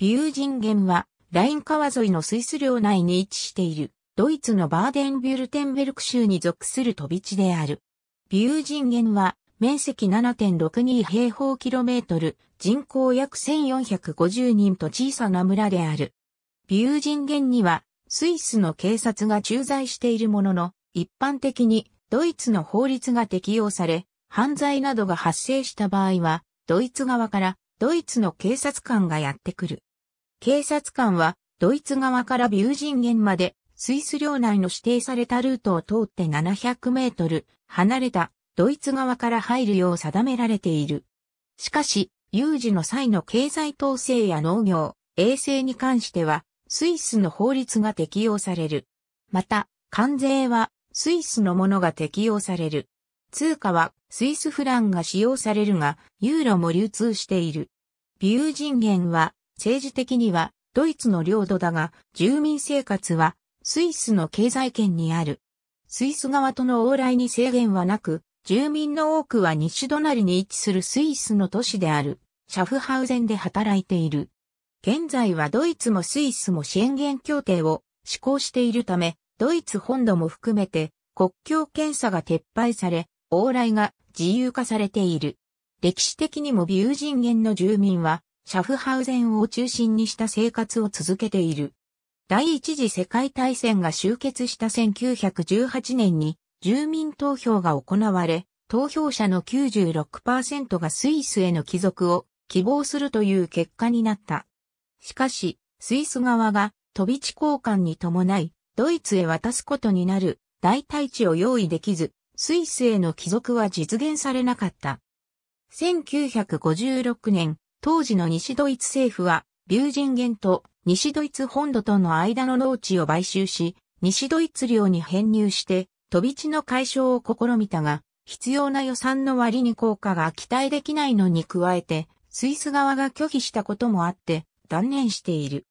ビュージンゲンは、ライン川沿いのスイス領内に位置している、ドイツのバーデンビュルテンベルク州に属する飛び地である。ビュージンゲンは、面積7.62平方キロメートル、人口約1450人と小さな村である。ビュージンゲンには、スイスの警察が駐在しているものの、一般的にドイツの法律が適用され、犯罪などが発生した場合は、ドイツ側からドイツの警察官がやってくる。警察官は、ドイツ側からビュージンゲンまで、スイス領内の指定されたルートを通って700メートル離れたドイツ側から入るよう定められている。しかし、有事の際の経済統制や農業、衛生に関しては、スイスの法律が適用される。また、関税はスイスのものが適用される。通貨はスイスフランが使用されるが、ユーロも流通している。ビュージンゲンは政治的にはドイツの領土だが、住民生活はスイスの経済圏にある。スイス側との往来に制限はなく、住民の多くは西隣に位置するスイスの都市である、シャフハウゼンで働いている。現在はドイツもスイスも支援源協定を施行しているため、ドイツ本土も含めて国境検査が撤廃され、往来が自由化されている。歴史的にもビュージンゲンの住民はシャフハウゼンを中心にした生活を続けている。第一次世界大戦が終結した1918年に住民投票が行われ、投票者の96%がスイスへの帰属を希望するという結果になった。しかし、スイス側が飛び地交換に伴い、ドイツへ渡すことになる代替地を用意できず、スイスへの帰属は実現されなかった。1956年、当時の西ドイツ政府は、ビュージンゲンと西ドイツ本土との間の農地を買収し、西ドイツ領に編入して、飛び地の解消を試みたが、必要な予算の割に効果が期待できないのに加えて、スイス側が拒否したこともあって、断念している。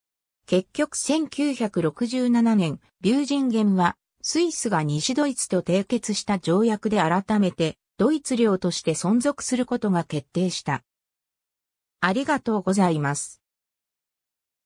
結局1967年、ビュージンゲンは、スイスが西ドイツと締結した条約で改めて、ドイツ領として存続することが決定した。ありがとうございます。